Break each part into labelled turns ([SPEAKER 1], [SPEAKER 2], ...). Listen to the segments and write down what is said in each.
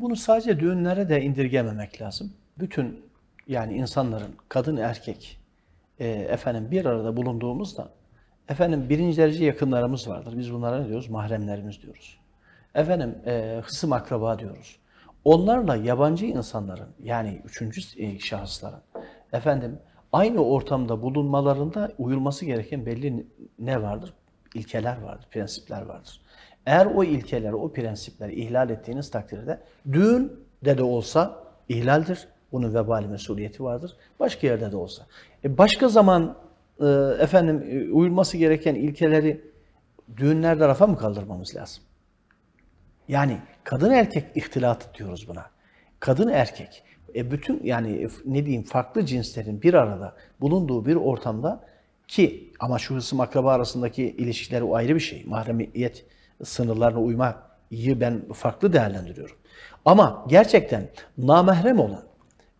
[SPEAKER 1] Bunu sadece düğünlere de indirgememek lazım. Bütün yani insanların kadın erkek e, efendim bir arada bulunduğumuzda efendim birinci derece yakınlarımız vardır. Biz bunlara ne diyoruz? Mahremlerimiz diyoruz. Efendim e, hısım akraba diyoruz. Onlarla yabancı insanların yani üçüncü e, şahısların efendim aynı ortamda bulunmalarında uyulması gereken belli ne vardır? ilkeler vardır, prensipler vardır. Eğer o ilkeler, o prensipler ihlal ettiğiniz takdirde düğün de olsa ihlaldir. Bunun vebali mesuliyeti vardır. Başka yerde de olsa. E başka zaman e, efendim e, uyulması gereken ilkeleri düğünlerde rafa mı kaldırmamız lazım? Yani kadın erkek ihtilatı diyoruz buna. Kadın erkek. E bütün yani e, ne diyeyim farklı cinslerin bir arada bulunduğu bir ortamda ki ama şu hısım akraba arasındaki ilişkiler o ayrı bir şey. Mahremiyet sınırlarına uymayı ben farklı değerlendiriyorum. Ama gerçekten namahrem olan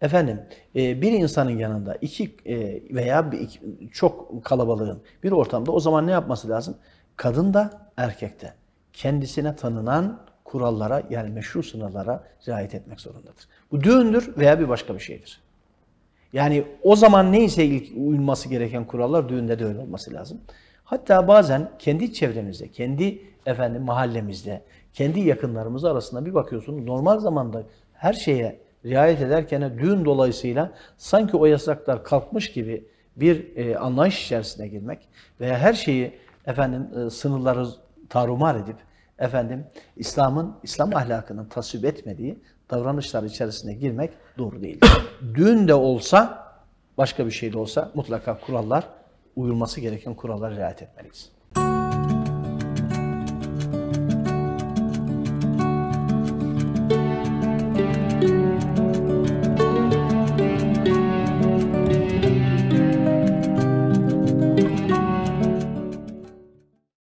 [SPEAKER 1] efendim e, bir insanın yanında iki e, veya iki, çok kalabalığın bir ortamda o zaman ne yapması lazım? Kadın da erkek de kendisine tanınan kurallara yani meşru sınırlara riayet etmek zorundadır. Bu düğündür veya bir başka bir şeydir. Yani o zaman neyse ilk uyulması gereken kurallar düğünde de öyle olması lazım. Hatta bazen kendi çevremizde, kendi efendim mahallemizde, kendi yakınlarımız arasında bir bakıyorsunuz normal zamanda her şeye riayet ederken düğün dolayısıyla sanki o yasaklar kalkmış gibi bir e, anlayış içerisine girmek veya her şeyi efendim e, sınırları tarumar edip efendim İslam'ın İslam ahlakının tasvip etmediği davranışlar içerisine girmek doğru değil. Düğün de olsa başka bir şey de olsa mutlaka kurallar uyulması gereken kurallara riayet etmeliyiz.